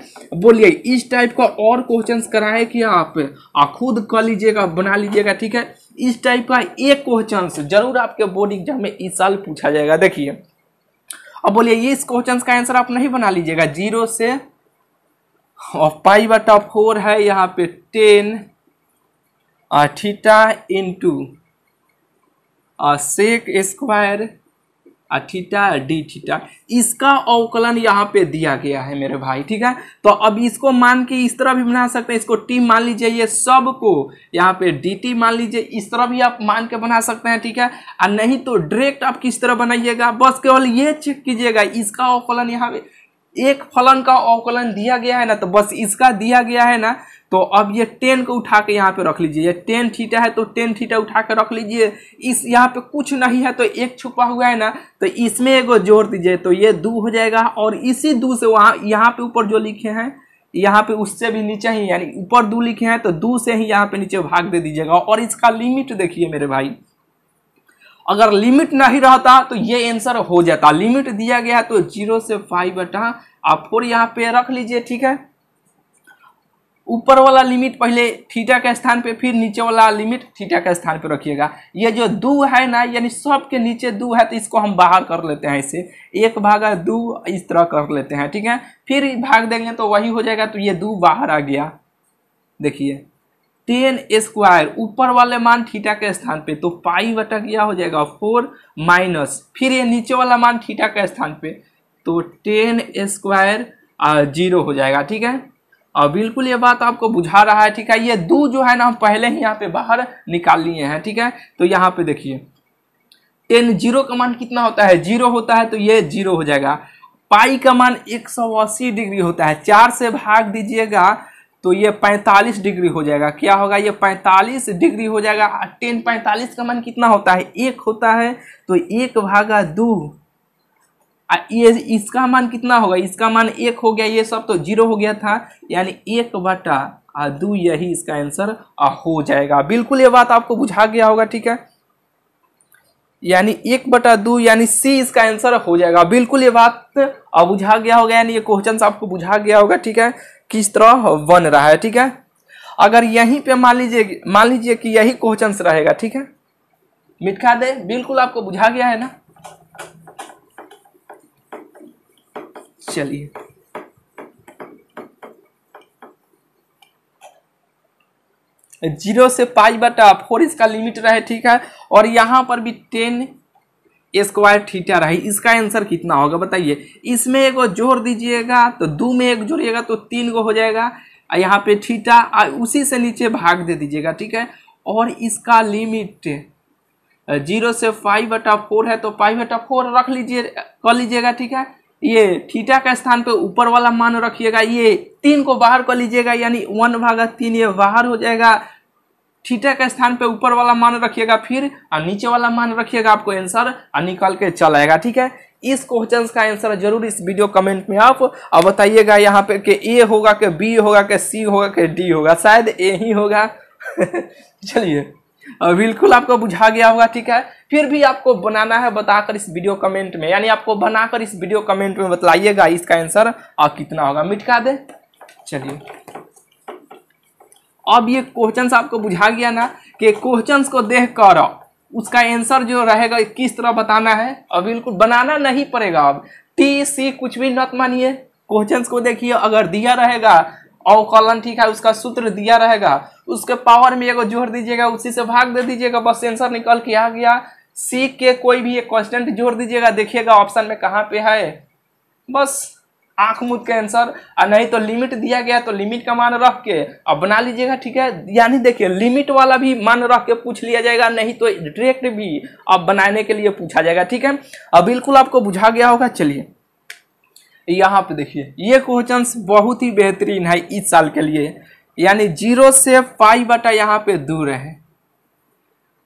बोलिए इस टाइप का और क्वेश्चन कराए कि आप खुद कर लीजिएगा बना लीजिएगा ठीक है इस टाइप का एक क्वेश्चन जरूर आपके बोर्ड एग्जाम में इस साल पूछा जाएगा देखिए अब बोलिए इस क्वेश्चन का आंसर आप नहीं बना लीजिएगा जीरो से और पाई बटा फोर है यहाँ पे ten theta into sec square theta d theta इसका अवकलन यहाँ पे दिया गया है मेरे भाई ठीक है तो अब इसको मान के इस तरह भी बना सकते हैं इसको टी मान लीजिए ये सब को यहाँ पे डी टी मान लीजिए इस तरह भी आप मान के बना सकते हैं ठीक है और नहीं तो डायरेक्ट आप किस तरह बनाइएगा बस केवल ये चेक कीजिएगा इसका अवकलन यहाँ पे एक फलन का अवकलन दिया गया है ना तो बस इसका दिया गया है ना तो अब ये टेन को उठा के यहाँ पे रख लीजिए ये टेन थीटा है तो टेन थीटा उठा के रख लीजिए इस यहाँ पे कुछ नहीं है तो एक छुपा हुआ है ना तो इसमें एगो जोड़ दीजिए तो ये दो हो जाएगा और इसी दो से वहाँ यहाँ पे ऊपर जो लिखे हैं यहाँ पे उससे भी नीचे ही यानी ऊपर दो लिखे हैं तो दो से ही यहाँ पे नीचे भाग दे दीजिएगा और इसका लिमिट देखिए मेरे भाई अगर लिमिट नहीं रहता तो ये आंसर हो जाता लिमिट दिया गया तो जीरो से फाइव बटा आप फोर यहाँ पे रख लीजिए ठीक है ऊपर वाला लिमिट पहले थीटा के स्थान पे फिर नीचे वाला लिमिट थीटा के स्थान पे रखिएगा ये जो दो है ना यानी सब के नीचे दो है तो इसको हम बाहर कर लेते हैं इसे एक भागा दो इस तरह कर लेते हैं ठीक है फिर भाग देंगे तो वही हो जाएगा तो ये दो बाहर आ गया देखिए टेन स्क्वायर ऊपर वाले मान थीटा के स्थान पे तो पाई बटा गया हो जाएगा फोर माइनस फिर ये नीचे वाला मान थीटा के स्थान पे तो टेन स्क्वायर जीरो हो जाएगा ठीक है और बिल्कुल ये बात आपको बुझा रहा है ठीक है ये दो जो है ना हम पहले ही यहाँ पे बाहर निकाल लिए हैं ठीक है तो यहाँ पे देखिए टेन जीरो का मान कितना होता है जीरो होता है तो ये जीरो हो जाएगा पाई का मान एक सौ अस्सी डिग्री होता है चार से भाग दीजिएगा तो ये 45 डिग्री हो जाएगा क्या होगा ये 45 डिग्री हो जाएगा टेन 45 का मान कितना होता है एक होता है तो एक भागा दो ये इसका मान कितना होगा इसका मान एक हो गया ये सब तो जीरो हो गया था यानी एक बटा दो यही इसका आंसर हो जाएगा बिल्कुल ये बात आपको बुझा गया होगा ठीक है यानी एक बटा दो यानी सी इसका आंसर हो जाएगा बिल्कुल ये बात बुझा गया होगा यानी ये क्वेश्चन आपको बुझा गया होगा ठीक है किस तरह बन रहा है ठीक है अगर यहीं पे मान लीजिए मान लीजिए कि यही क्वेश्चन रहेगा ठीक है मिटखा दे बिल्कुल आपको बुझा गया है ना चलिए जीरो से पाई बटा फोर इसका लिमिट रहे ठीक है और यहाँ पर भी टेन स्क्वायर थीटा रहे इसका आंसर कितना होगा बताइए इसमें एक जोड़ दीजिएगा तो दो में एक जोड़िएगा तो तीन को हो जाएगा यहाँ पे थीटा उसी से नीचे भाग दे दीजिएगा ठीक है और इसका लिमिट जीरो से फाइव बटा फोर है तो फाइव बटा फोर रख लीजिए कर लीजिएगा ठीक है ये थीटा का स्थान पे ऊपर वाला मान रखिएगा ये तीन को बाहर कर लीजिएगा यानी वन भागा तीन ये बाहर हो जाएगा थीटा के स्थान पे ऊपर वाला मान रखिएगा फिर और नीचे वाला मान रखिएगा आपको आंसर और निकल के चल आएगा ठीक है इस क्वेश्चन का आंसर जरूर इस वीडियो कमेंट में आप और बताइएगा यहाँ पे कि ए होगा कि बी होगा कि सी होगा कि डी होगा शायद ए ही होगा चलिए बिल्कुल आपको बुझा गया होगा ठीक है फिर भी आपको बनाना है बताकर इस वीडियो कमेंट में यानी आपको बनाकर इस वीडियो कमेंट में बतलाइएगा इसका आंसर कितना होगा मिटका दे चलिए अब ये क्वेश्चन आपको बुझा गया ना कि क्वेश्चन को देख कर उसका आंसर जो रहेगा किस तरह बताना है और बिल्कुल बनाना नहीं पड़ेगा अब टी सी कुछ भी मत मानिए क्वेश्चन को देखिए अगर दिया रहेगा अवकलन ठीक है उसका सूत्र दिया रहेगा उसके पावर में एगो जोड़ दीजिएगा उसी से भाग दे दीजिएगा बस आंसर निकल के आ गया सी के कोई भी एक क्वेश्चन जोड़ दीजिएगा देखिएगा ऑप्शन में कहाँ पे है बस आंख मुद के आंसर और नहीं तो लिमिट दिया गया तो लिमिट का मान रख के अब बना लीजिएगा ठीक है यानी देखिए लिमिट वाला भी मान रख के पूछ लिया जाएगा नहीं तो डायरेक्ट भी अब बनाने के लिए पूछा जाएगा ठीक है अब बिल्कुल आपको बुझा गया होगा चलिए यहाँ पे देखिए ये क्वेश्चन बहुत ही बेहतरीन है इस साल के लिए यानी जीरो से पाई बटा यहाँ पे दूर है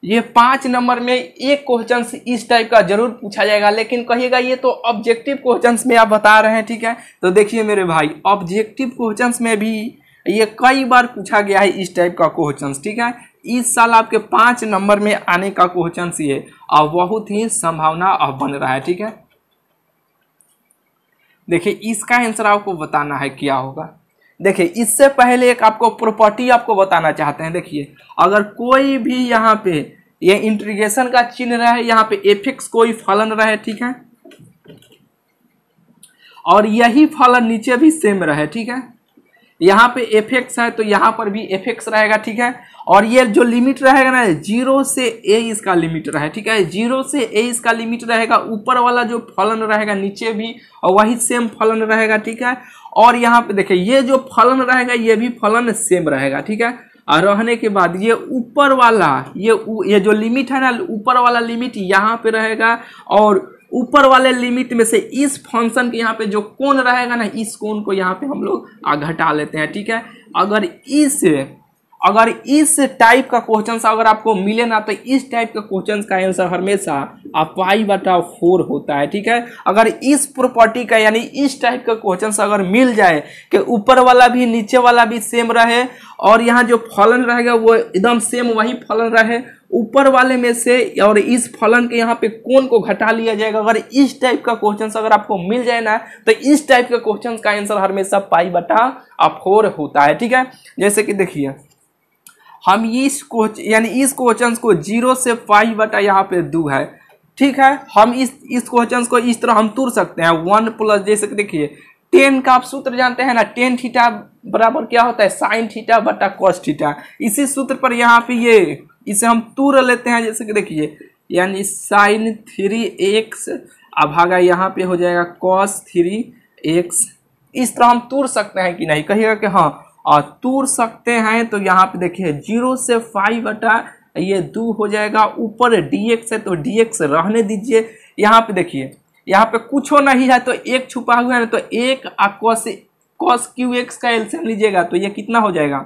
ये पांच नंबर में एक क्वेश्चन इस टाइप का जरूर पूछा जाएगा लेकिन कहिएगा ये तो ऑब्जेक्टिव क्वेश्चन में आप बता रहे हैं ठीक है तो देखिए मेरे भाई ऑब्जेक्टिव क्वेश्चन में भी ये कई बार पूछा गया है इस टाइप का क्वेश्चन ठीक है इस साल आपके पांच नंबर में आने का क्वेश्चन ये और बहुत ही संभावना अब बन रहा है ठीक है देखिए इसका आंसर आपको बताना है क्या होगा देखिए इससे पहले एक आपको प्रॉपर्टी आपको बताना चाहते हैं देखिए अगर कोई भी यहाँ पे ये यह इंट्रीगेशन का चिन्ह रहे यहाँ पे एफिक्स कोई फलन रहे ठीक है और यही फलन नीचे भी सेम रहे ठीक है यहाँ पे एफ एक्स है तो यहाँ पर भी एफ एक्स रहेगा ठीक है और ये जो लिमिट रहेगा ना जीरो से ए इसका लिमिट रहे ठीक है जीरो से ए इसका लिमिट रहेगा ऊपर वाला जो फलन रहेगा नीचे भी और वही सेम फलन रहेगा ठीक है और यहाँ पे देखिए ये जो फलन रहेगा ये भी फलन सेम रहेगा ठीक है और रहने के बाद ये ऊपर वाला ये ये जो लिमिट है ना ऊपर वाला लिमिट यहाँ पे रहेगा और ऊपर वाले लिमिट में से इस फंक्शन के यहाँ पे जो कोण रहेगा ना इस कोण को यहाँ पे हम लोग घटा लेते हैं ठीक है अगर इस अगर इस टाइप का क्वेश्चन अगर आपको मिले ना तो इस टाइप का क्वेश्चन का आंसर हमेशा अपाई बटा फोर होता है ठीक है अगर इस प्रॉपर्टी का यानी इस टाइप का क्वेश्चन अगर मिल जाए कि ऊपर वाला भी नीचे वाला भी सेम रहे और यहाँ जो फलन रहेगा वो एकदम सेम वही फलन रहे ऊपर वाले में से और इस फलन के यहाँ पे कौन को घटा लिया जाएगा अगर इस टाइप का क्वेश्चन अगर आपको मिल जाए ना तो इस टाइप का क्वेश्चन का आंसर हमेशा पाई बटा अफोर होता है ठीक है जैसे कि देखिए हम इस क्वेश्चन यानी इस क्वेश्चन को जीरो से पाई बटा यहाँ पे दो है ठीक है हम इस इस क्वेश्चन को इस तरह हम तोड़ सकते हैं वन प्लस जैसे देखिए टेन का आप सूत्र जानते हैं ना टेन थीटा बराबर क्या होता है साइन थीटा बटा कॉस थीटा इसी सूत्र पर यहाँ पे ये इसे हम रह लेते हैं जैसे कि देखिए यानी साइन थ्री एक्स अभागा यहाँ पे हो जाएगा कॉस थ्री एक्स इस तरह हम तोड़ सकते हैं कि नहीं कहिएगा कि हाँ और तोड़ सकते हैं तो यहाँ पे देखिए जीरो से फाइव बटा ये दो हो जाएगा ऊपर डी एक्स है तो डी एक्स रहने दीजिए यहाँ पे देखिए यहाँ पे कुछ नहीं है तो एक छुपा हुआ है तो एक कॉस कॉस क्यू एक्स का एल्सियम लीजिएगा तो ये कितना हो जाएगा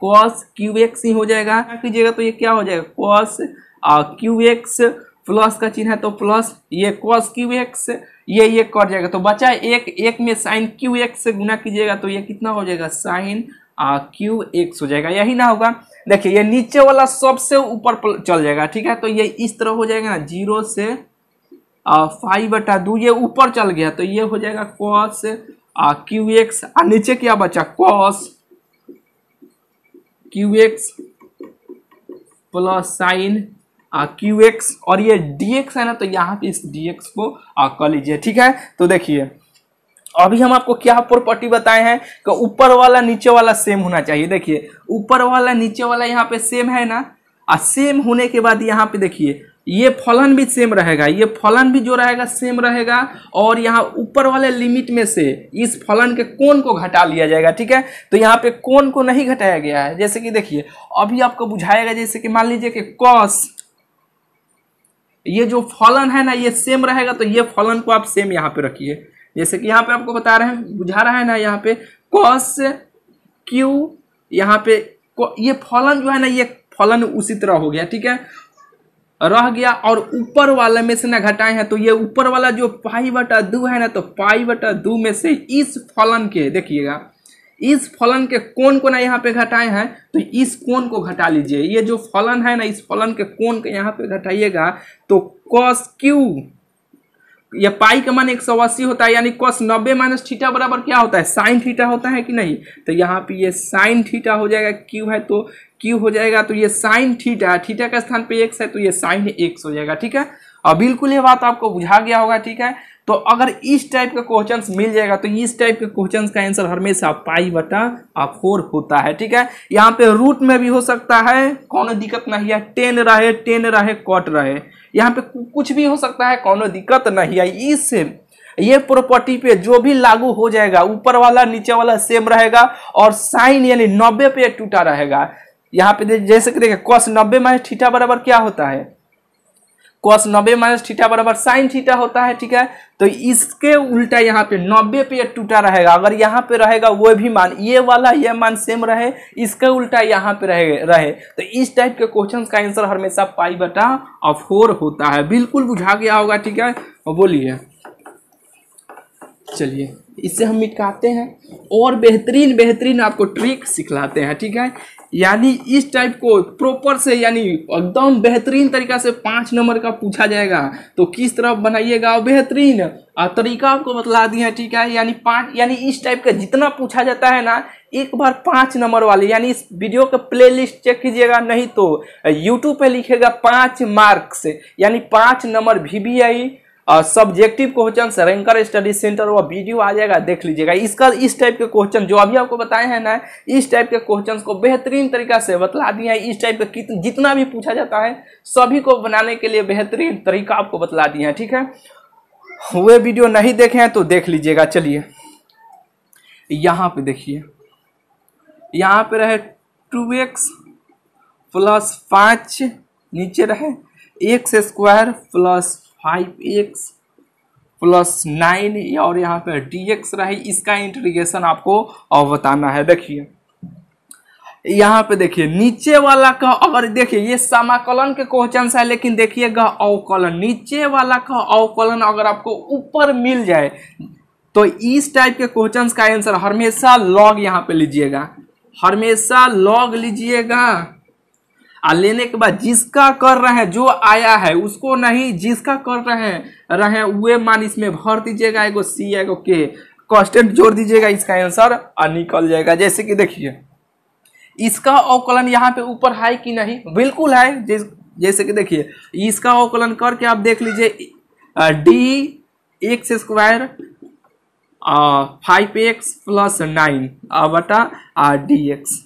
कॉस क्यू एक्स ही हो जाएगा कीजिएगा तो ये क्या हो जाएगा कॉस क्यू एक्स प्लस का चिन्ह है तो प्लस ये कॉस क्यू एक्स ये ये कट जाएगा तो बचा एक एक में साइन क्यू एक्स से गुना कीजिएगा तो ये कितना हो जाएगा साइन क्यू एक्स हो जाएगा यही ना होगा देखिए ये नीचे वाला सबसे ऊपर चल जाएगा ठीक है तो ये इस तरह हो जाएगा ना जीरो से फाइव बटा दो ये ऊपर चल गया तो ये हो जाएगा कॉस क्यू एक्स और नीचे क्या बचा cos q x plus sine Q x और ये डी एक्स है ना तो यहाँ पे इस डी एक्स को कर लीजिए ठीक है तो देखिए अभी हम आपको क्या प्रॉपर्टी बताए हैं कि ऊपर वाला नीचे वाला सेम होना चाहिए देखिए ऊपर वाला नीचे वाला यहाँ पे सेम है ना और सेम होने के बाद यहाँ पे देखिए ये फलन भी सेम रहेगा ये फलन भी जो रहेगा सेम रहेगा और यहाँ ऊपर वाले लिमिट में से इस फलन के कोण को घटा लिया जाएगा ठीक है तो यहाँ पे कोण को नहीं घटाया गया है जैसे कि देखिए अभी आपको बुझाएगा जैसे कि मान लीजिए कि कॉस ये जो फलन है ना ये सेम रहेगा तो ये फलन को आप सेम यहाँ पे रखिए जैसे कि यहाँ पे आपको बता रहे हैं बुझा रहा है ना यहाँ पे कॉस क्यू यहाँ पे ये फलन जो है ना ये फलन उसी तरह हो गया ठीक है रह गया और ऊपर वाले में से ना घटाए हैं तो ये ऊपर वाला जो पाई बटा दो है ना तो पाई बटा दो में से इस फलन के देखिएगा इस फलन के कोण को ना यहाँ पे घटाए हैं तो इस कोण को घटा लीजिए ये जो फलन है ना इस फलन के कोण को यहाँ पे घटाइएगा तो कॉस क्यू या पाई का मान एक सौ अस्सी होता है यानी कॉस नब्बे माइनस थीटा बराबर क्या होता है साइन थीटा होता है कि नहीं तो यहाँ पे ये साइन थीटा हो जाएगा क्यू है तो क्यू हो जाएगा तो ये साइन थीटा थीटा का स्थान पे एक्स है तो ये साइन एक्स हो जाएगा ठीक है और बिल्कुल ये बात आपको बुझा गया होगा ठीक है तो अगर इस टाइप का क्वेश्चन मिल जाएगा तो इस टाइप के क्वेश्चन का आंसर हमेशा पाई बटा फोर होता है ठीक है यहाँ पे रूट में भी हो सकता है कौन दिक्कत नहीं है टेन रहे टेन रहे कॉट रहे यहाँ पे कुछ भी हो सकता है कौन दिक्कत नहीं है इस ये प्रॉपर्टी पे जो भी लागू हो जाएगा ऊपर वाला नीचे वाला सेम रहेगा और साइन यानी नब्बे पे टूटा रहेगा यहाँ पे जैसे कि देखिए कॉस नब्बे माइनस ठीठा बराबर क्या होता है कॉस नब्बे माइनस ठीठा बराबर साइन ठीठा होता है ठीक है तो इसके उल्टा यहाँ पे नब्बे पे यह टूटा रहेगा अगर यहाँ पे रहेगा वो भी मान ये वाला ये मान सेम रहे इसके उल्टा यहाँ पे रहे रहे तो इस टाइप के क्वेश्चन का आंसर हमेशा पाई बटा और फोर होता है बिल्कुल बुझा गया होगा ठीक है और बोलिए चलिए इससे हम मिटकाते हैं और बेहतरीन बेहतरीन आपको ट्रिक सिखलाते हैं ठीक है यानी इस टाइप को प्रॉपर से यानी एकदम बेहतरीन तरीका से पाँच नंबर का पूछा जाएगा तो किस तरह बनाइएगा बेहतरीन तरीका आपको बतला दिए ठीक है यानी पाँच यानी इस टाइप का जितना पूछा जाता है ना एक बार पाँच नंबर वाले यानी इस वीडियो का प्लेलिस्ट चेक कीजिएगा नहीं तो यूट्यूब पे लिखेगा पाँच मार्क्स यानी पाँच नंबर वी subjective question Ranker Study Centre वह वीडियो आ जाएगा देख लीजिएगा इसका इस टाइप के क्वेश्चन जो अभी आपको बताए हैं ना इस टाइप के क्वेश्चन को बेहतरीन तरीका से बतला दिए हैं इस टाइप के जितना भी पूछा जाता है सभी को बनाने के लिए बेहतरीन तरीका आपको बतला दिए हैं ठीक है वे वीडियो नहीं देखे हैं तो देख लीजिएगा चलिए यहाँ पे देखिए यहाँ पे रहे टू एक्स प्लस पाँच नीचे रहे x square plus five x plus nine और यहाँ पे डी एक्स रहे इसका इंटीग्रेशन आपको और बताना है देखिए यहाँ पे देखिए नीचे वाला का अगर देखिए ये समाकलन के क्वेश्चन है लेकिन देखिएगा अवकलन नीचे वाला का अवकलन अगर आपको ऊपर मिल जाए तो इस टाइप के क्वेश्चन का आंसर हमेशा लॉग यहाँ पे लीजिएगा हमेशा लॉग लीजिएगा लेने के बाद जिसका कर रहे हैं जो आया है उसको नहीं जिसका कर रहे हैं रहे वे मान इसमें भर दीजिएगा एगो सी एगो के कॉन्स्टेंट जोड़ दीजिएगा इसका आंसर और निकल जाएगा जैसे कि देखिए इसका अवकलन यहाँ पे ऊपर है कि नहीं बिल्कुल है जैस, जैसे कि देखिए इसका अवकलन करके आप देख लीजिए d x square five x plus nine बटा डी एक्स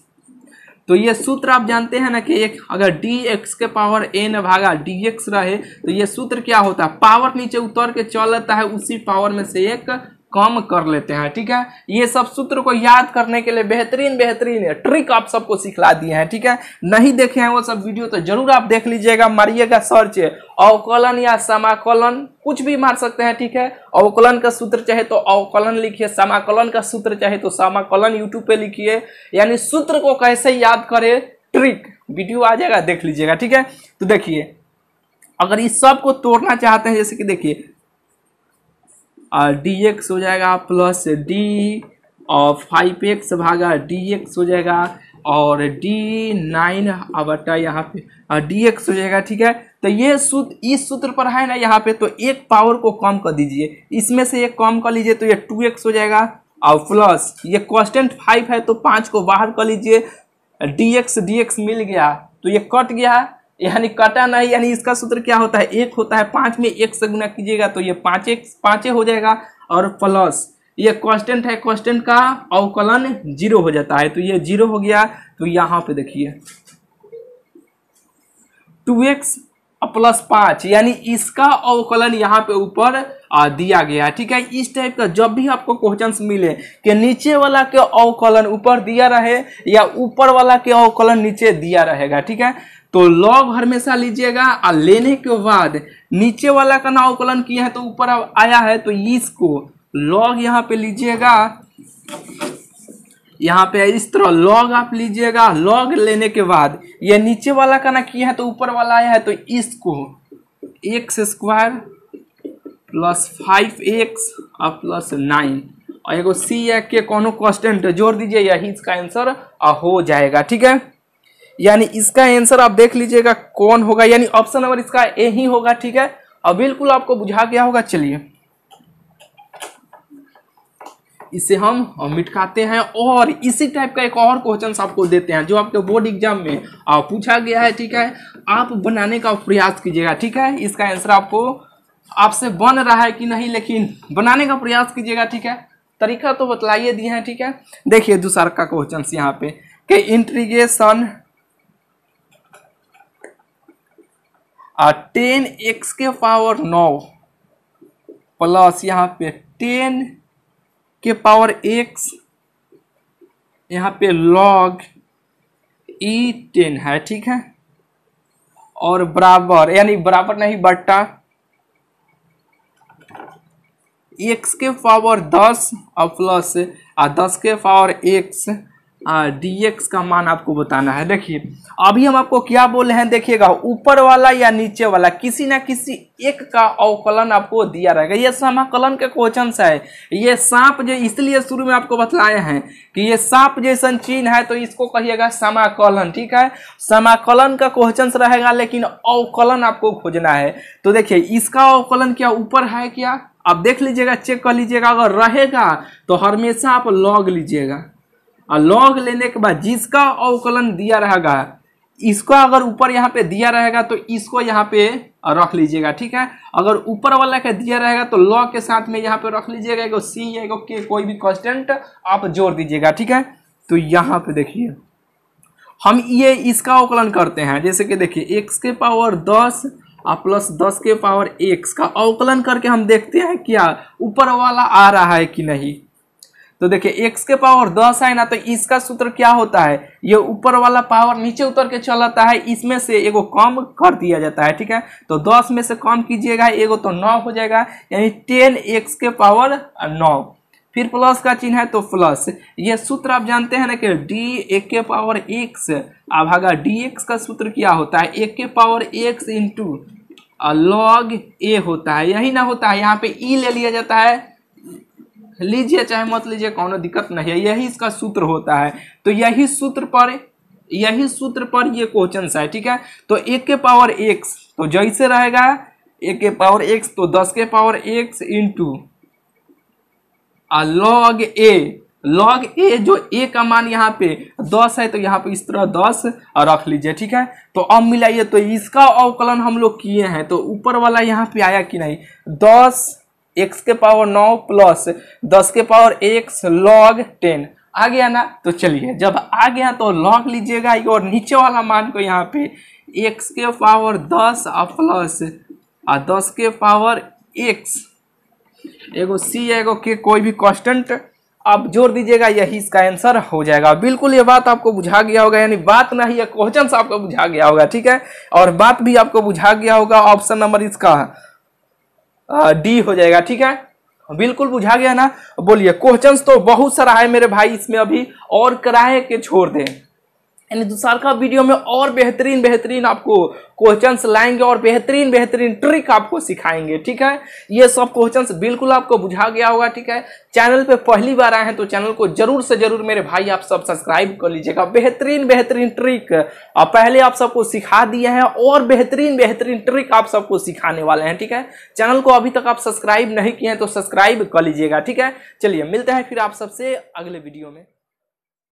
तो ये सूत्र आप जानते हैं ना कि एक अगर डी एक्स के पावर एन भागा डी एक्स रहे तो ये सूत्र क्या होता है पावर नीचे उतर के चल लेता है उसी पावर में से एक कम कर लेते हैं ठीक है ये सब सूत्र को याद करने के लिए बेहतरीन बेहतरीन ट्रिक आप सबको सिखला दिए हैं ठीक है नहीं देखे हैं वो सब वीडियो तो जरूर आप देख लीजिएगा मारिएगा सर्च अवकलन या समाकलन कुछ भी मार सकते हैं ठीक है अवकलन का सूत्र चाहे तो अवकलन लिखिए समाकलन का सूत्र चाहे तो समाकलन यूट्यूब पे लिखिए यानी सूत्र को कैसे याद करे ट्रिक वीडियो आ जाएगा देख लीजिएगा ठीक है तो देखिए अगर इस सब को तोड़ना चाहते हैं जैसे कि देखिए और डी एक्स हो जाएगा प्लस डी और फाइव एक्स भागा डी एक्स हो जाएगा और डी नाइन बटा यहाँ पे डी एक्स हो जाएगा ठीक है तो ये सूत्र इस सूत्र पर है ना यहाँ पे तो एक पावर को कम कर दीजिए इसमें से एक कम कर लीजिए तो ये टू एक्स हो जाएगा और प्लस ये कॉन्स्टेंट फाइव है तो पाँच को बाहर कर लीजिए डी एक्स डी एक्स मिल गया तो ये कट गया यानी कटा नहीं यानी इसका सूत्र क्या होता है एक होता है पाँच में एक से गुना कीजिएगा तो ये पाँच एक पाँचे हो जाएगा और प्लस ये कांस्टेंट है कांस्टेंट का अवकलन जीरो हो जाता है तो ये जीरो हो गया तो यहाँ पे देखिए टू एक्स प्लस पाँच यानी इसका अवकलन यहाँ पे ऊपर दिया गया है ठीक है इस टाइप का जब भी आपको क्वेश्चन मिले कि नीचे वाला के अवकलन ऊपर दिया रहे या ऊपर वाला के अवकलन नीचे दिया रहेगा ठीक है तो लॉग हमेशा लीजिएगा और लेने के बाद नीचे वाला का नावकलन किया है तो ऊपर आया है तो इसको लॉग यहाँ पे लीजिएगा यहाँ पे इस तरह लॉग आप लीजिएगा लॉग लेने के बाद ये नीचे वाला का ना किया है तो ऊपर वाला आया है तो इसको x square plus five x और प्लस नाइन और एगो सी या के कोनो कॉन्स्टेंट जोड़ दीजिए यही इसका आंसर हो जाएगा ठीक है यानी इसका आंसर आप देख लीजिएगा कौन होगा यानी ऑप्शन नंबर इसका ए ही होगा ठीक है और बिल्कुल आपको बुझा गया होगा चलिए इसे हम मिटकाते हैं और इसी टाइप का एक और क्वेश्चन आपको देते हैं जो आपके बोर्ड एग्जाम में पूछा गया है ठीक है आप बनाने का प्रयास कीजिएगा ठीक है इसका आंसर आपको आपसे बन रहा है कि नहीं लेकिन बनाने का प्रयास कीजिएगा ठीक है तरीका तो बतलाइए दिए हैं ठीक है देखिए दूसरा का क्वेश्चन यहाँ पे कि इंट्रीगेशन टेन एक्स के पावर नौ प्लस यहाँ पे टेन के पावर एक्स यहाँ पे लॉग ई टेन है ठीक है और बराबर यानी बराबर नहीं बट्टा एक्स के पावर दस और प्लस आ दस के पावर एक्स डी एक्स का मान आपको बताना है देखिए अभी हम आपको क्या बोले हैं देखिएगा ऊपर वाला या नीचे वाला किसी ना किसी एक का अवकलन आपको दिया रहेगा ये समाकलन के क्वेश्चन है ये सांप जो इसलिए शुरू में आपको बतलाए हैं कि ये सांप जैसा चिन्ह है तो इसको कहिएगा समाकलन ठीक है समाकलन का क्वेश्चन रहेगा लेकिन अवकलन आपको खोजना है तो देखिए इसका अवकलन क्या ऊपर है क्या आप देख लीजिएगा चेक कर लीजिएगा अगर रहेगा तो हमेशा आप लॉग लीजिएगा और लॉग लेने के बाद जिसका अवकलन दिया रहेगा इसको अगर ऊपर यहाँ पे दिया रहेगा तो इसको यहाँ पे रख लीजिएगा ठीक है अगर ऊपर वाला का दिया रहेगा तो लॉग के साथ में यहाँ पे रख लीजिएगा एगो सी एगो के कोई भी कॉन्स्टेंट आप जोड़ दीजिएगा ठीक है तो यहाँ पे देखिए हम ये इसका अवकलन करते हैं जैसे कि देखिए एक्स के पावर दस और प्लस दस के पावर एक्स का अवकलन करके हम देखते हैं क्या ऊपर वाला आ रहा है कि नहीं तो देखिए एक्स के पावर दस है ना तो इसका सूत्र क्या होता है ये ऊपर वाला पावर नीचे उतर के चलाता है इसमें से एगो कम कर दिया जाता है ठीक है तो दस में से कम कीजिएगा एगो तो नौ हो जाएगा यानी टेन एक्स के पावर नौ फिर प्लस का चिन्ह है तो प्लस ये सूत्र आप जानते हैं ना कि डी ए के पावर एक्स भागा डी एक्स का सूत्र क्या होता है ए के power x into log a होता है यही ना होता है यहाँ पे ई e ले लिया जाता है लीजिए चाहे मत लीजिए कोनो दिक्कत नहीं है यही इसका सूत्र होता है तो यही सूत्र पर यही सूत्र पर ये क्वेश्चन है ठीक है तो एक के पावर एक्स तो जैसे रहेगा एक के पावर एक्स तो दस के power x into log a log a जो ए का मान यहाँ पे दस है तो यहाँ पे इस तरह दस रख लीजिए ठीक है तो अब मिलाइए तो इसका अवकलन हम लोग किए हैं तो ऊपर वाला यहाँ पे आया कि नहीं दस एक्स के पावर नौ प्लस दस के पावर एक्स लॉग टेन आ गया ना तो चलिए जब आ गया तो लॉग लीजिएगा और नीचे वाला मान को यहाँ पे एक्स के पावर दस और प्लस और दस के पावर एक्स एगो सी एगो के कोई भी कॉन्स्टेंट आप जोड़ दीजिएगा यही इसका आंसर हो जाएगा बिल्कुल ये बात आपको बुझा गया होगा यानी बात नहीं है क्वेश्चन आपको बुझा गया होगा ठीक है और बात भी आपको बुझा गया होगा ऑप्शन नंबर इसका डी हो जाएगा ठीक है बिल्कुल बुझा गया ना बोलिए क्वेश्चंस तो बहुत सारा है मेरे भाई इसमें अभी और कराए के छोड़ दें यानी दुसार का वीडियो में और बेहतरीन बेहतरीन आपको क्वेश्चंस लाएंगे और बेहतरीन बेहतरीन ट्रिक आपको सिखाएंगे ठीक है ये सब क्वेश्चंस बिल्कुल आपको बुझा गया होगा ठीक है चैनल पे पहली बार आए हैं तो चैनल को जरूर से जरूर मेरे भाई आप सब सब्सक्राइब कर लीजिएगा बेहतरीन बेहतरीन ट्रिक आप पहले आप सबको सिखा दिए हैं और बेहतरीन बेहतरीन ट्रिक आप सबको सिखाने वाले हैं ठीक है चैनल को अभी तक आप सब्सक्राइब नहीं किए हैं तो सब्सक्राइब कर लीजिएगा ठीक है चलिए मिलते हैं फिर आप सबसे अगले वीडियो में